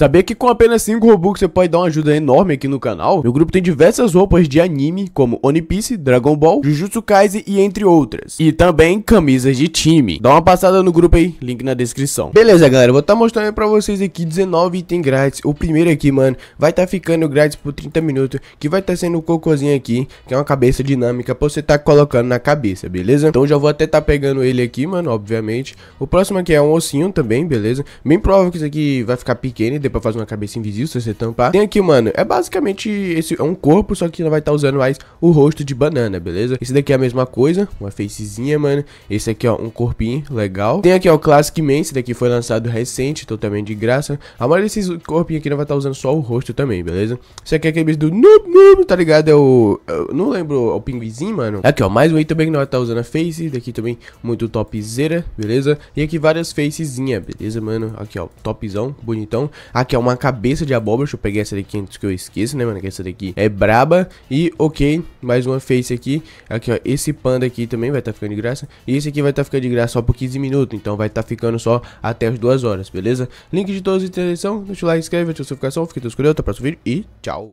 Saber que com apenas 5 Robux você pode dar uma ajuda enorme aqui no canal? Meu grupo tem diversas roupas de anime, como One Piece, Dragon Ball, Jujutsu Kaisen e entre outras. E também camisas de time. Dá uma passada no grupo aí, link na descrição. Beleza, galera, vou estar tá mostrando pra vocês aqui 19 itens grátis. O primeiro aqui, mano, vai estar tá ficando grátis por 30 minutos, que vai estar tá sendo o um cocôzinho aqui, que é uma cabeça dinâmica pra você estar tá colocando na cabeça, beleza? Então já vou até estar tá pegando ele aqui, mano, obviamente. O próximo aqui é um ossinho também, beleza? Bem provável que isso aqui vai ficar pequeno e depois pra fazer uma cabeça invisível, se você tampar. Tem aqui, mano, é basicamente esse é um corpo, só que não vai estar tá usando mais o rosto de banana, beleza? Esse daqui é a mesma coisa, uma facezinha, mano. Esse aqui, ó, um corpinho, legal. Tem aqui, ó, o Classic Man, esse daqui foi lançado recente, totalmente de graça. A maioria desses corpinhos aqui não né, vai estar tá usando só o rosto também, beleza? Esse aqui é aquele do Noob Noob, tá ligado? É o... Eu é não lembro, é o pinguizinho, mano. É aqui, ó, mais um aí também que não vai estar tá usando a face. Daqui também muito topzera, beleza? E aqui várias facezinhas, beleza, mano? Aqui, ó, topzão, bonitão. Aqui Aqui ah, é uma cabeça de abóbora, deixa eu pegar essa daqui antes que eu esqueça, né, mano, que essa daqui é braba. E, ok, mais uma face aqui. Aqui, ó, esse panda aqui também vai estar tá ficando de graça. E esse aqui vai estar tá ficando de graça só por 15 minutos, então vai estar tá ficando só até as 2 horas, beleza? Link de todos os inscrição, deixa o like, inscreve, ativa a notificação, fica tudo escuro, até o próximo vídeo e tchau!